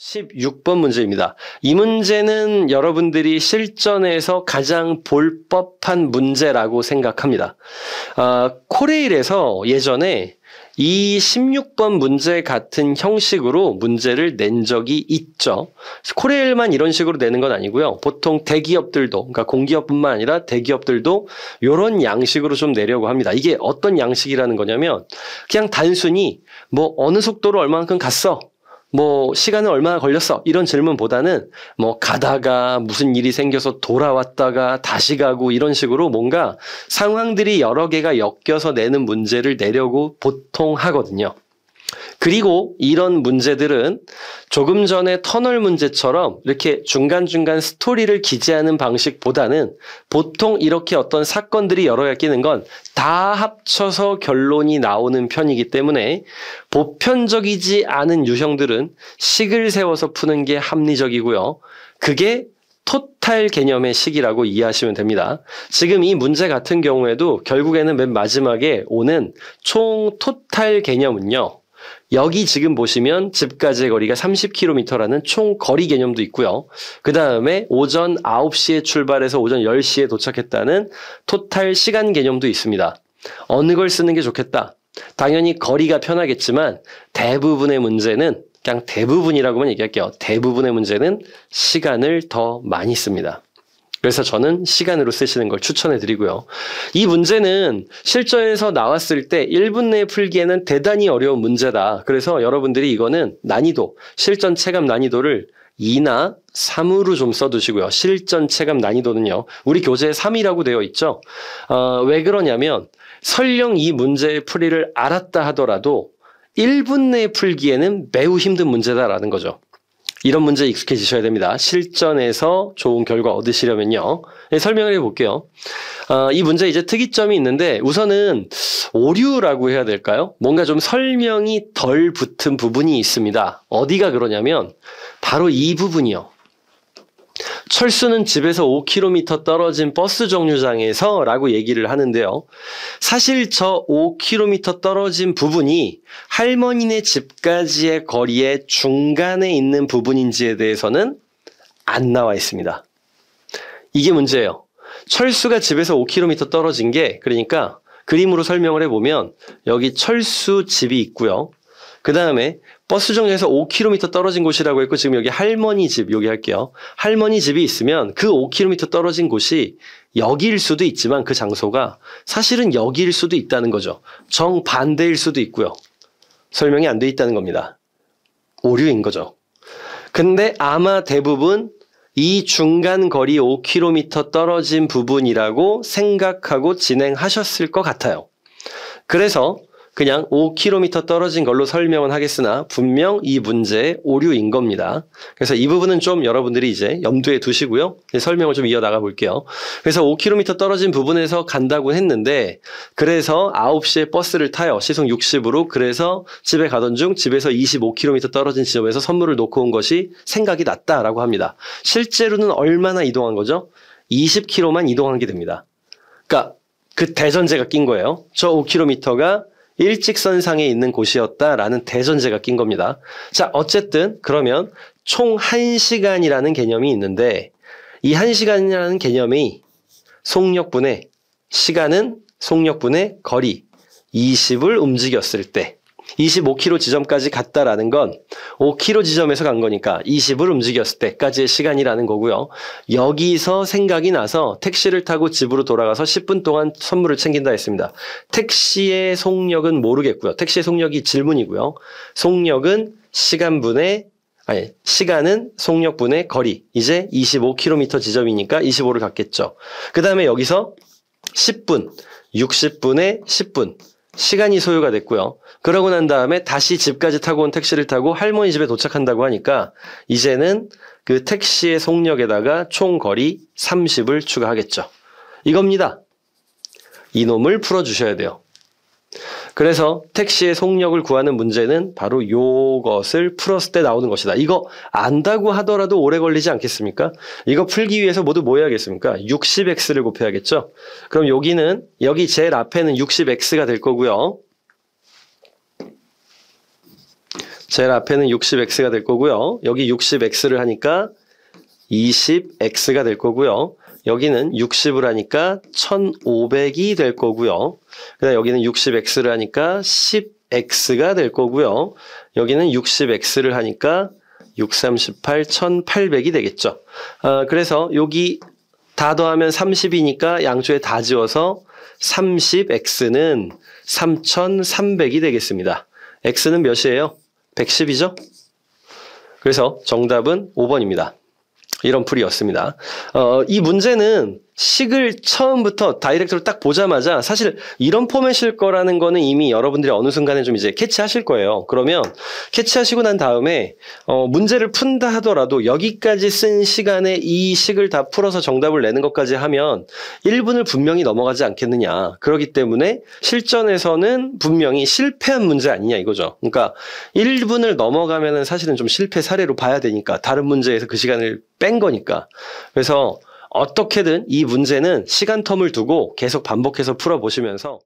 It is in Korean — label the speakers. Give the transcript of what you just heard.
Speaker 1: 16번 문제입니다. 이 문제는 여러분들이 실전에서 가장 볼 법한 문제라고 생각합니다. 아, 코레일에서 예전에 이 16번 문제 같은 형식으로 문제를 낸 적이 있죠. 코레일만 이런 식으로 내는 건 아니고요. 보통 대기업들도, 그러니까 공기업뿐만 아니라 대기업들도 이런 양식으로 좀 내려고 합니다. 이게 어떤 양식이라는 거냐면 그냥 단순히 뭐 어느 속도로 얼만큼 갔어. 뭐 시간은 얼마나 걸렸어? 이런 질문보다는 뭐 가다가 무슨 일이 생겨서 돌아왔다가 다시 가고 이런 식으로 뭔가 상황들이 여러 개가 엮여서 내는 문제를 내려고 보통 하거든요. 그리고 이런 문제들은 조금 전에 터널 문제처럼 이렇게 중간중간 스토리를 기재하는 방식보다는 보통 이렇게 어떤 사건들이 여러 개 끼는 건 다 합쳐서 결론이 나오는 편이기 때문에 보편적이지 않은 유형들은 식을 세워서 푸는 게 합리적이고요. 그게 토탈 개념의 식이라고 이해하시면 됩니다. 지금 이 문제 같은 경우에도 결국에는 맨 마지막에 오는 총 토탈 개념은요. 여기 지금 보시면 집까지의 거리가 30km라는 총 거리 개념도 있고요. 그 다음에 오전 9시에 출발해서 오전 10시에 도착했다는 토탈 시간 개념도 있습니다. 어느 걸 쓰는 게 좋겠다. 당연히 거리가 편하겠지만 대부분의 문제는 그냥 대부분이라고만 얘기할게요. 대부분의 문제는 시간을 더 많이 씁니다. 그래서 저는 시간으로 쓰시는 걸 추천해 드리고요. 이 문제는 실전에서 나왔을 때 1분 내에 풀기에는 대단히 어려운 문제다. 그래서 여러분들이 이거는 난이도, 실전 체감 난이도를 2나 3으로 좀 써두시고요. 실전 체감 난이도는요. 우리 교재에 3이라고 되어 있죠. 어, 왜 그러냐면 설령 이 문제의 풀이를 알았다 하더라도 1분 내에 풀기에는 매우 힘든 문제다라는 거죠. 이런 문제 익숙해지셔야 됩니다. 실전에서 좋은 결과 얻으시려면요. 네, 설명을 해볼게요. 어, 이 문제 이제 특이점이 있는데 우선은 오류라고 해야 될까요? 뭔가 좀 설명이 덜 붙은 부분이 있습니다. 어디가 그러냐면 바로 이 부분이요. 철수는 집에서 5km 떨어진 버스 정류장에서 라고 얘기를 하는데요. 사실 저 5km 떨어진 부분이 할머니네 집까지의 거리의 중간에 있는 부분인지에 대해서는 안 나와 있습니다. 이게 문제예요. 철수가 집에서 5km 떨어진 게 그러니까 그림으로 설명을 해보면 여기 철수 집이 있고요. 그 다음에 버스 정류에서 5km 떨어진 곳이라고 했고 지금 여기 할머니 집 여기 할게요. 할머니 집이 있으면 그 5km 떨어진 곳이 여기일 수도 있지만 그 장소가 사실은 여기일 수도 있다는 거죠. 정반대일 수도 있고요. 설명이 안 돼 있다는 겁니다. 오류인 거죠. 근데 아마 대부분 이 중간 거리 5km 떨어진 부분이라고 생각하고 진행하셨을 것 같아요. 그래서 그냥 5km 떨어진 걸로 설명은 하겠으나 분명 이 문제의 오류인 겁니다. 그래서 이 부분은 좀 여러분들이 이제 염두에 두시고요. 이제 네, 설명을 좀 이어나가 볼게요. 그래서 5km 떨어진 부분에서 간다고 했는데 그래서 9시에 버스를 타요. 시속 60으로 그래서 집에 가던 중 집에서 25km 떨어진 지점에서 선물을 놓고 온 것이 생각이 났다라고 합니다. 실제로는 얼마나 이동한 거죠? 20km만 이동한 게 됩니다. 그러니까 그 대전제가 낀 거예요. 저 5km가 일직선상에 있는 곳이었다라는 대전제가 낀 겁니다. 자, 어쨌든 그러면 총 1시간이라는 개념이 있는데 이 1시간이라는 개념이 속력분의 시간은 속력분의 거리 20을 움직였을 때 25km 지점까지 갔다라는 건 5km 지점에서 간 거니까 20을 움직였을 때까지의 시간이라는 거고요. 여기서 생각이 나서 택시를 타고 집으로 돌아가서 10분 동안 선물을 챙긴다 했습니다. 택시의 속력은 모르겠고요. 택시의 속력이 질문이고요. 속력은 시간분의 아니, 시간은 속력분의 거리. 이제 25km 지점이니까 25를 갔겠죠. 그 다음에 여기서 10분, 60분에 10분, 시간이 소요가 됐고요. 그러고 난 다음에 다시 집까지 타고 온 택시를 타고 할머니 집에 도착한다고 하니까 이제는 그 택시의 속력에다가 총 거리 30을 추가하겠죠. 이겁니다. 이놈을 풀어주셔야 돼요. 그래서 택시의 속력을 구하는 문제는 바로 요것을 풀었을 때 나오는 것이다. 이거 안다고 하더라도 오래 걸리지 않겠습니까? 이거 풀기 위해서 모두 뭐 해야겠습니까? 60x를 곱해야겠죠? 그럼 여기는, 여기 제일 앞에는 60x가 될 거고요. 제일 앞에는 60x가 될 거고요. 여기 60x를 하니까 20x가 될 거고요. 여기는 60을 하니까 1500이 될 거고요. 그다음 여기는 60x를 하니까 10x가 될 거고요. 여기는 60x를 하니까 638, 1800이 되겠죠. 아, 그래서 여기 다 더하면 30이니까 양쪽에 다 지워서 30x는 3300이 되겠습니다. x는 몇이에요? 110이죠? 그래서 정답은 5번입니다. 이런 풀이었습니다. 어, 이 문제는 식을 처음부터 다이렉트로 딱 보자마자 사실 이런 포맷일 거라는 거는 이미 여러분들이 어느 순간에 좀 이제 캐치하실 거예요. 그러면 캐치하시고 난 다음에 어, 문제를 푼다 하더라도 여기까지 쓴 시간에 이 식을 다 풀어서 정답을 내는 것까지 하면 1분을 분명히 넘어가지 않겠느냐. 그러기 때문에 실전에서는 분명히 실패한 문제 아니냐 이거죠. 그러니까 1분을 넘어가면은 사실은 좀 실패 사례로 봐야 되니까 다른 문제에서 그 시간을 뺀 거니까. 그래서 어떻게든 이 문제는 시간 텀을 두고 계속 반복해서 풀어보시면서